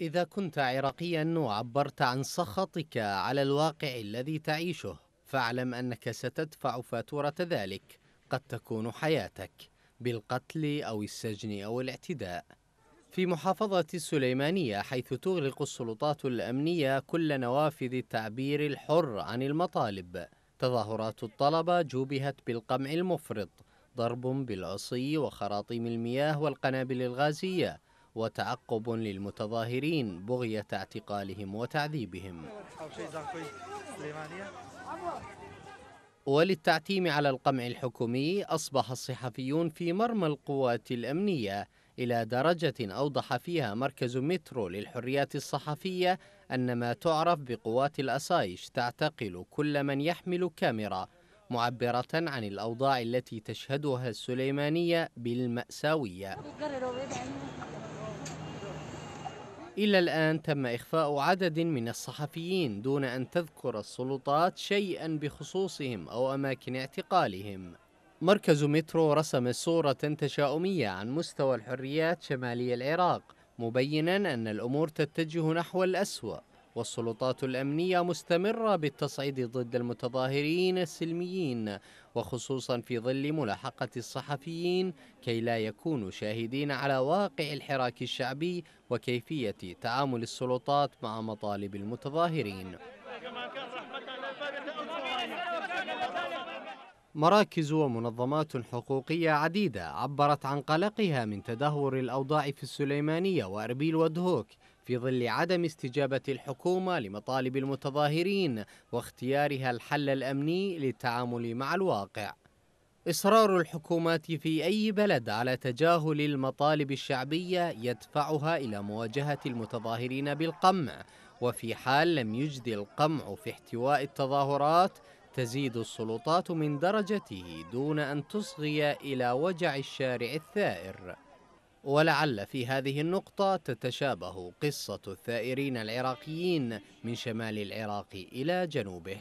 إذا كنت عراقيا وعبرت عن سخطك على الواقع الذي تعيشه فاعلم أنك ستدفع فاتورة ذلك قد تكون حياتك بالقتل أو السجن أو الاعتداء في محافظة السليمانية حيث تغلق السلطات الأمنية كل نوافذ التعبير الحر عن المطالب تظاهرات الطلبة جوبهت بالقمع المفرط ضرب بالعصي وخراطيم المياه والقنابل الغازية وتعقب للمتظاهرين بغية اعتقالهم وتعذيبهم وللتعتيم على القمع الحكومي أصبح الصحفيون في مرمى القوات الأمنية إلى درجة أوضح فيها مركز مترو للحريات الصحفية أن ما تعرف بقوات الأسايش تعتقل كل من يحمل كاميرا معبرة عن الأوضاع التي تشهدها السليمانية بالمأساوية إلى الآن تم إخفاء عدد من الصحفيين دون أن تذكر السلطات شيئا بخصوصهم أو أماكن اعتقالهم مركز مترو رسم صورة تشاؤمية عن مستوى الحريات شمالي العراق مبينا أن الأمور تتجه نحو الأسوأ والسلطات الأمنية مستمرة بالتصعيد ضد المتظاهرين السلميين وخصوصا في ظل ملاحقة الصحفيين كي لا يكونوا شاهدين على واقع الحراك الشعبي وكيفية تعامل السلطات مع مطالب المتظاهرين مراكز ومنظمات حقوقية عديدة عبرت عن قلقها من تدهور الأوضاع في السليمانية وأربيل ودهوك في ظل عدم استجابة الحكومة لمطالب المتظاهرين واختيارها الحل الأمني للتعامل مع الواقع. إصرار الحكومات في أي بلد على تجاهل المطالب الشعبية يدفعها إلى مواجهة المتظاهرين بالقمع، وفي حال لم يجد القمع في احتواء التظاهرات تزيد السلطات من درجته دون أن تصغي إلى وجع الشارع الثائر. ولعل في هذه النقطة تتشابه قصة الثائرين العراقيين من شمال العراق إلى جنوبه